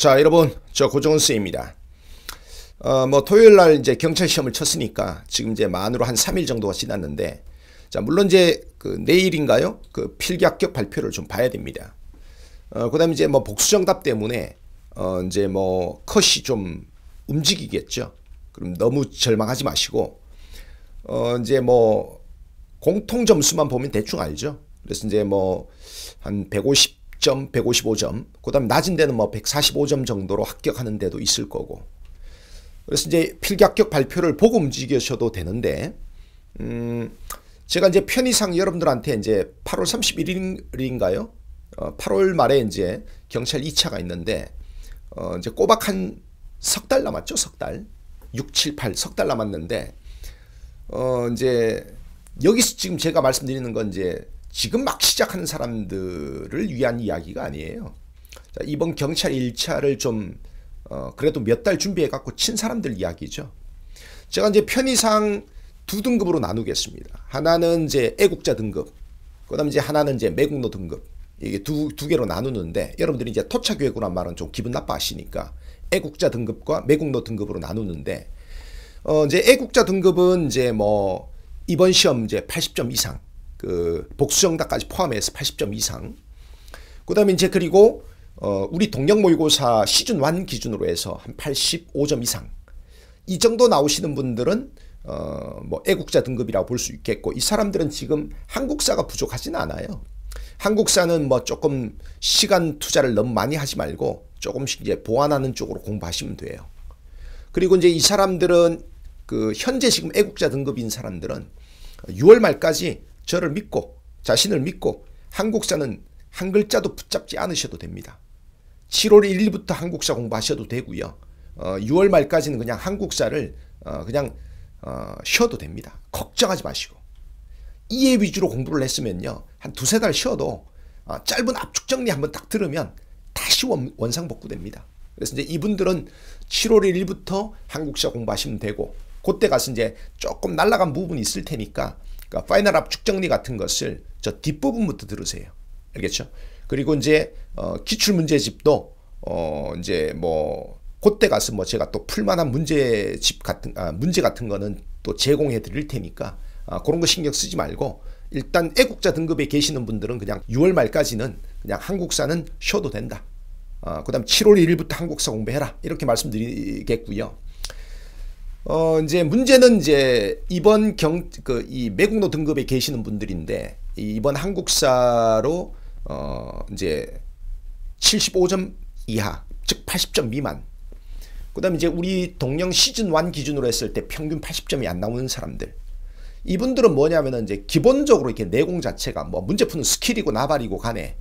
자, 여러분, 저 고정훈 쌤입니다 어, 뭐 토요일 날 이제 경찰 시험을 쳤으니까 지금 이제 만으로 한 3일 정도가 지났는데 자, 물론 이제 그 내일인가요? 그 필기 합격 발표를 좀 봐야 됩니다. 어, 그다음에 이제 뭐 복수 정답 때문에 어, 이제 뭐 컷이 좀 움직이겠죠. 그럼 너무 절망하지 마시고 어, 이제 뭐 공통 점수만 보면 대충 알죠. 그래서 이제 뭐한150 100점, 155점, 그 다음에 낮은 데는 뭐 145점 정도로 합격하는 데도 있을 거고. 그래서 이제 필기합격 발표를 보고 움직이셔도 되는데, 음, 제가 이제 편의상 여러분들한테 이제 8월 31일인가요? 어, 8월 말에 이제 경찰 2차가 있는데, 어, 이제 꼬박 한 석 달 남았죠, 석 달. 6, 7, 8, 석 달 남았는데, 어, 이제, 여기서 지금 제가 말씀드리는 건 이제 지금 막 시작하는 사람들을 위한 이야기가 아니에요. 자, 이번 경찰 1차를 좀 어, 그래도 몇 달 준비해 갖고 친 사람들 이야기죠. 제가 이제 편의상 두 등급으로 나누겠습니다. 하나는 이제 애국자 등급, 그다음 이제 하나는 이제 매국노 등급. 이게 두, 두 개로 나누는데 여러분들이 이제 토착교회란 말은 좀 기분 나빠하시니까 애국자 등급과 매국노 등급으로 나누는데 어 이제 애국자 등급은 이제 뭐 이번 시험 이제 80점 이상 그 복수정답까지 포함해서 80점 이상. 그다음에 이제 그리고 어 우리 동력 모의고사 시즌 1 기준으로 해서 한 85점 이상. 이 정도 나오시는 분들은 어뭐 애국자 등급이라고 볼 수 있겠고 이 사람들은 지금 한국사가 부족하진 않아요. 한국사는 뭐 조금 시간 투자를 너무 많이 하지 말고 조금씩 이제 보완하는 쪽으로 공부하시면 돼요. 그리고 이제 이 사람들은 그 현재 지금 애국자 등급인 사람들은 6월 말까지 저를 믿고 자신을 믿고 한국사는 한 글자도 붙잡지 않으셔도 됩니다. 7월 1일부터 한국사 공부하셔도 되고요. 어, 6월 말까지는 그냥 한국사를 어, 그냥 어, 쉬어도 됩니다. 걱정하지 마시고. 이해 위주로 공부를 했으면요. 한 두세 달 쉬어도 어, 짧은 압축 정리 한번 딱 들으면 다시 원, 원상 복구됩니다. 그래서 이제 이분들은 7월 1일부터 한국사 공부하시면 되고 그때 가서 이제 조금 날라간 부분이 있을 테니까 그러니까 파이널 압축 정리 같은 것을 저 뒷부분부터 들으세요. 알겠죠? 그리고 이제 어, 기출 문제집도 어, 이제 뭐 그때 가서 뭐 제가 또 풀만한 문제집 같은 아, 문제 같은 거는 또 제공해 드릴 테니까 아, 그런 거 신경 쓰지 말고 일단 애국자 등급에 계시는 분들은 그냥 6월 말까지는 그냥 한국사는 쉬어도 된다. 아, 그 다음 7월 1일부터 한국사 공부해라. 이렇게 말씀드리겠고요. 어 이제 문제는 이제 이번 경 그 이 매국노 등급에 계시는 분들인데 이번 한국사로 어 이제 75점 이하 즉 80점 미만 그다음 에 이제 우리 동영 시즌 1 기준으로 했을 때 평균 80점이 안 나오는 사람들 이분들은 뭐냐면은 이제 기본적으로 이렇게 내공 자체가 뭐 문제 푸는 스킬이고 나발이고 간에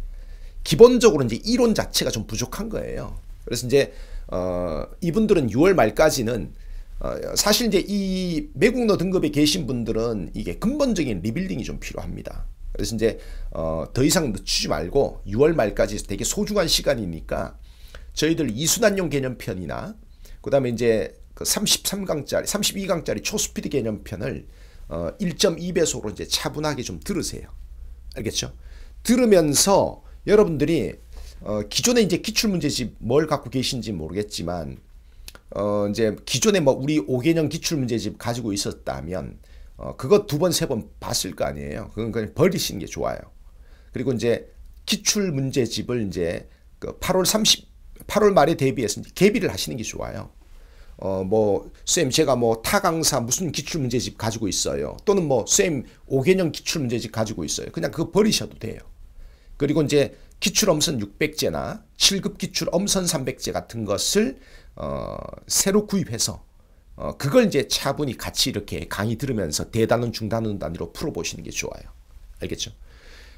기본적으로 이제 이론 자체가 좀 부족한 거예요. 그래서 이제 어 이분들은 6월 말까지는 어, 사실 이제 이 매국노 등급에 계신 분들은 이게 근본적인 리빌딩이 좀 필요합니다. 그래서 이제 어, 더 이상 늦추지 말고 6월 말까지 되게 소중한 시간이니까 저희들 이순환용 개념편이나 그 다음에 이제 그 33강짜리 32강짜리 초스피드 개념편을 어, 1.2배속으로 이제 차분하게 좀 들으세요. 알겠죠? 들으면서 여러분들이 어, 기존에 이제 기출문제집 뭘 갖고 계신지 모르겠지만 어 이제 기존에 뭐 우리 5개년 기출 문제집 가지고 있었다면 어 그거 두 번 세 번 봤을 거 아니에요. 그건 그냥 버리시는 게 좋아요. 그리고 이제 기출 문제집을 이제 그 8월 30 8월 말에 대비해서 개비를 하시는 게 좋아요. 어, 뭐, 쌤, 제가 뭐, 타강사 무슨 기출문제집 가지고 있어요. 또는 뭐, 쌤, 5개년 기출문제집 가지고 있어요. 그냥 그거 버리셔도 돼요. 그리고 이제 기출엄선 600제나 7급 기출엄선 300제 같은 것을 어, 새로 구입해서 어, 그걸 이제 차분히 같이 이렇게 강의 들으면서 대단원 중단원 단위로 풀어보시는 게 좋아요. 알겠죠?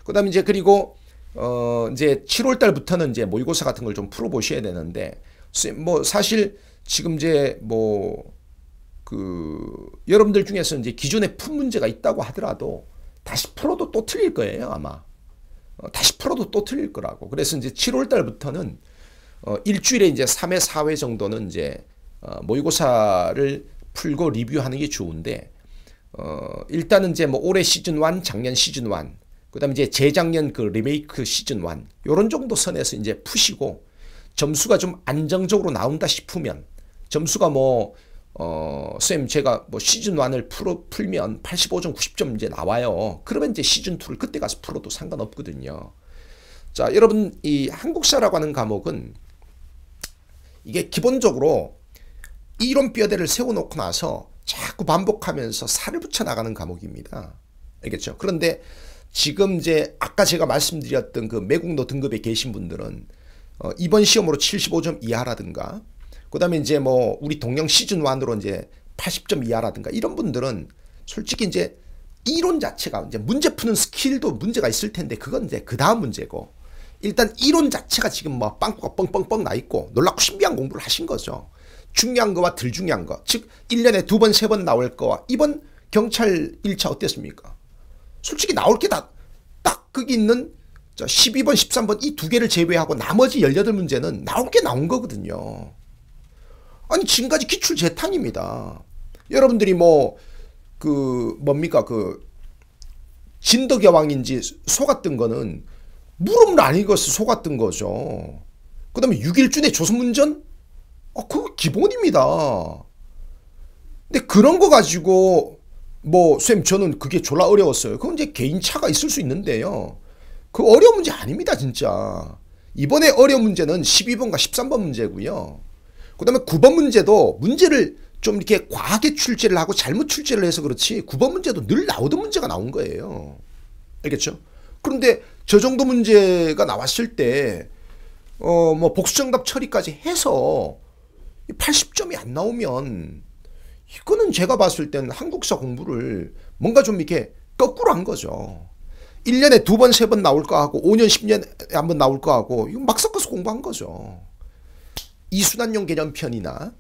그 다음에 이제 그리고 어, 이제 7월 달부터는 이제 모의고사 같은 걸 좀 풀어보셔야 되는데 뭐 사실 지금 이제 뭐 그 여러분들 중에서 이제 기존에 푼 문제가 있다고 하더라도 다시 풀어도 또 틀릴 거예요 아마 어, 다시 풀어도 또 틀릴 거라고 그래서 이제 7월 달부터는 어, 일주일에 이제 3회, 4회 정도는 이제 어, 모의고사를 풀고 리뷰하는 게 좋은데 어, 일단은 이제 뭐 올해 시즌 1, 작년 시즌 1, 그다음에 이제 재작년 그 리메이크 시즌 1 요런 정도 선에서 이제 푸시고 점수가 좀 안정적으로 나온다 싶으면 점수가 뭐 어, 쌤, 제가 뭐 시즌 1을 풀어, 풀면 85점, 90점 이제 나와요. 그러면 이제 시즌 2를 그때 가서 풀어도 상관없거든요. 자, 여러분, 이 한국사라고 하는 과목은 이게 기본적으로 이론 뼈대를 세워놓고 나서 자꾸 반복하면서 살을 붙여 나가는 과목입니다. 알겠죠? 그런데 지금 이제 아까 제가 말씀드렸던 그 매국노 등급에 계신 분들은 어, 이번 시험으로 75점 이하라든가 그다음에 이제 뭐 우리 동영 시즌 1으로 이제 80점 이하라든가 이런 분들은 솔직히 이제 이론 자체가 이제 문제 푸는 스킬도 문제가 있을 텐데 그건 이제 그 다음 문제고 일단 이론 자체가 지금 뭐 빵꾸가 뻥뻥뻥 나 있고 놀랍고 신비한 공부를 하신 거죠. 중요한 거와 덜 중요한 거. 즉, 1년에 두 번, 세 번 나올 거와 이번 경찰 1차 어땠습니까? 솔직히 나올 게 다, 딱 거기 있는 12번, 13번 이 두 개를 제외하고 나머지 18문제는 나올 게 나온 거거든요. 아니, 지금까지 기출 재탕입니다. 여러분들이 뭐, 그, 뭡니까, 그, 진덕여왕인지 속았던 거는 물음을 안 읽어서 속았던 거죠. 그 다음에 6일준의 조선문전? 아, 그거 기본입니다. 근데 그런 거 가지고, 뭐, 쌤, 저는 그게 졸라 어려웠어요. 그건 이제 개인차가 있을 수 있는데요. 그 어려운 문제 아닙니다, 진짜. 이번에 어려운 문제는 12번과 13번 문제고요. 그 다음에 9번 문제도 문제를 좀 이렇게 과하게 출제를 하고 잘못 출제를 해서 그렇지 9번 문제도 늘 나오던 문제가 나온 거예요. 알겠죠? 그런데 저 정도 문제가 나왔을 때, 어, 뭐, 복수정답 처리까지 해서 80점이 안 나오면, 이거는 제가 봤을 땐 한국사 공부를 뭔가 좀 이렇게 거꾸로 한 거죠. 1년에 두 번, 세 번 나올 거 하고, 5년, 10년에 한 번 나올 거 하고, 이거 막 섞어서 공부한 거죠. 이순환용 개념편이나,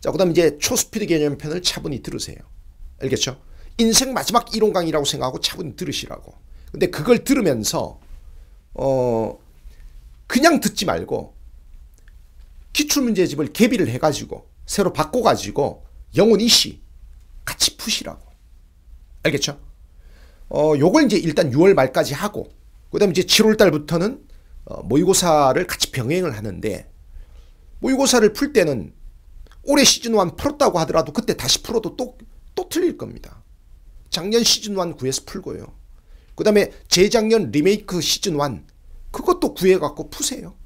자, 그 다음 에 이제 초스피드 개념편을 차분히 들으세요. 알겠죠? 인생 마지막 이론 강이라고 생각하고 차분히 들으시라고. 근데 그걸 들으면서 어 그냥 듣지 말고 기출문제집을 개비를 해가지고 새로 바꿔가지고 영혼 이씨 같이 푸시라고 알겠죠? 어 요걸 이제 일단 6월 말까지 하고 그다음에 이제 7월 달부터는 어, 모의고사를 같이 병행을 하는데 모의고사를 풀 때는 올해 시즌 1 풀었다고 하더라도 그때 다시 풀어도 또 또 틀릴 겁니다. 작년 시즌 1 구해서 풀고요. 그 다음에 재작년 리메이크 시즌 1 그것도 구해갖고 푸세요.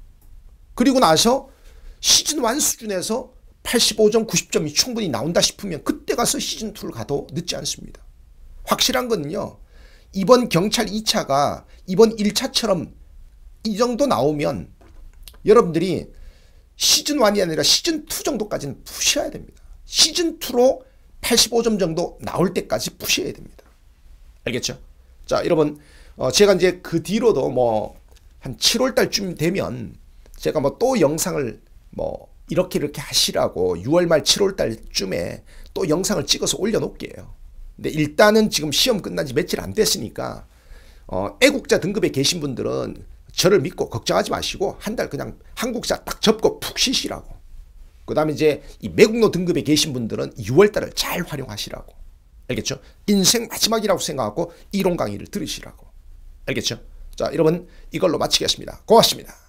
그리고 나서 시즌 1 수준에서 85점, 90점이 충분히 나온다 싶으면 그때 가서 시즌 2를 가도 늦지 않습니다. 확실한 거는요. 이번 경찰 2차가 이번 1차처럼 이 정도 나오면 여러분들이 시즌 1이 아니라 시즌 2 정도까지는 푸셔야 됩니다. 시즌 2로 85점 정도 나올 때까지 푸셔야 됩니다. 알겠죠? 자, 여러분, 어, 제가 이제 그 뒤로도 뭐 한 7월 달쯤 되면 제가 뭐 또 영상을 뭐 이렇게 이렇게 하시라고 6월 말 7월 달쯤에 또 영상을 찍어서 올려놓을게요. 근데 일단은 지금 시험 끝난 지 며칠 안 됐으니까 어, 애국자 등급에 계신 분들은 저를 믿고 걱정하지 마시고 한 달 그냥 한국사 딱 접고 푹 쉬시라고. 그 다음에 이제 이 매국노 등급에 계신 분들은 6월 달을 잘 활용하시라고. 알겠죠? 인생 마지막이라고 생각하고 이론 강의를 들으시라고. 알겠죠? 자, 여러분 이걸로 마치겠습니다. 고맙습니다.